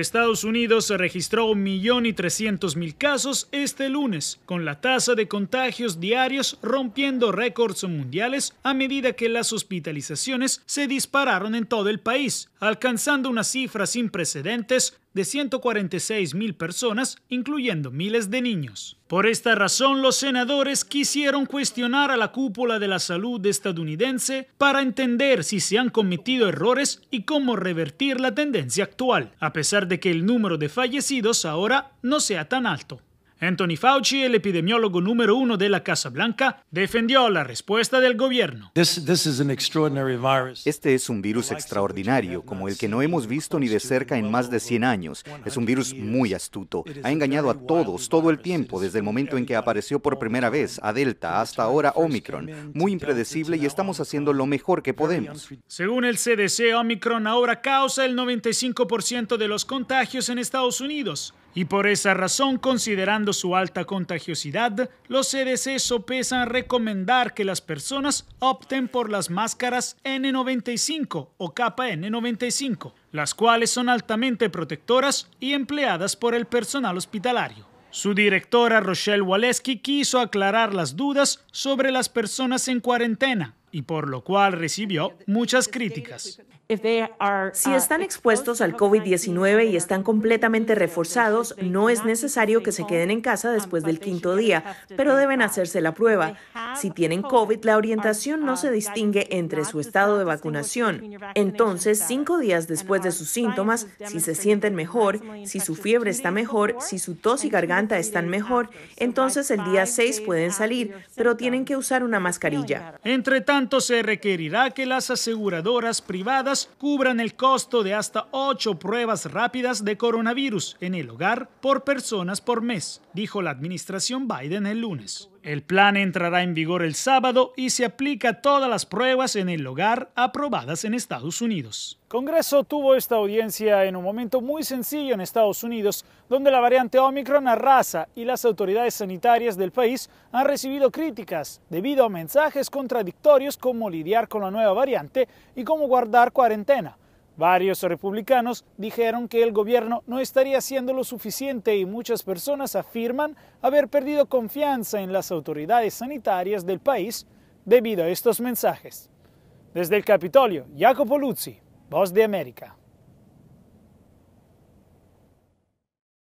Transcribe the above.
Estados Unidos registró 1.300.000 casos este lunes, con la tasa de contagios diarios rompiendo récords mundiales a medida que las hospitalizaciones se dispararon en todo el país, alcanzando una cifra sin precedentes de 146.000 personas, incluyendo miles de niños. Por esta razón, los senadores quisieron cuestionar a la cúpula de la salud estadounidense para entender si se han cometido errores y cómo revertir la tendencia actual, a pesar de que el número de fallecidos ahora no sea tan alto. Anthony Fauci, el epidemiólogo número uno de la Casa Blanca, defendió la respuesta del gobierno. Este es un virus extraordinario, como el que no hemos visto ni de cerca en más de 100 años. Es un virus muy astuto. Ha engañado a todos todo el tiempo, desde el momento en que apareció por primera vez a Delta hasta ahora Omicron. Muy impredecible y estamos haciendo lo mejor que podemos. Según el CDC, Omicron ahora causa el 95% de los contagios en Estados Unidos y por esa razón, considerando su alta contagiosidad, los e CDC sopesan recomendar que las personas opten por las máscaras N95 o kn 95 las cuales son altamente protectoras y empleadas por el personal hospitalario. Su directora Rochelle Waleski quiso aclarar las dudas sobre las personas en cuarentena y por lo cual recibió muchas críticas. Si uh, están expuestos al COVID-19 y están completamente reforzados, no es necesario que se queden en casa después del quinto día, pero deben hacerse la prueba. Si tienen COVID, la orientación no uh, se distingue entre su estado de vacunación. Entonces, cinco días después de sus síntomas, si se sienten mejor, si su fiebre está mejor, si su tos y garganta están mejor, entonces el día 6 pueden salir, pero tienen que usar una mascarilla. Entre tanto, se requerirá que las aseguradoras privadas cubran el costo de hasta ocho pruebas rápidas de coronavirus en el hogar por personas por mes, dijo la administración Biden el lunes. El plan entrará en vigor el sábado y se aplica a todas las pruebas en el hogar aprobadas en Estados Unidos. Congreso tuvo esta audiencia en un momento muy sencillo en Estados Unidos, donde la variante Omicron arrasa y las autoridades sanitarias del país han recibido críticas debido a mensajes contradictorios como lidiar con la nueva variante y cómo guardar cuarentena. Varios republicanos dijeron que el gobierno no estaría haciendo lo suficiente y muchas personas afirman haber perdido confianza en las autoridades sanitarias del país debido a estos mensajes. Desde el Capitolio, Jacopo Luzzi, Voz de América.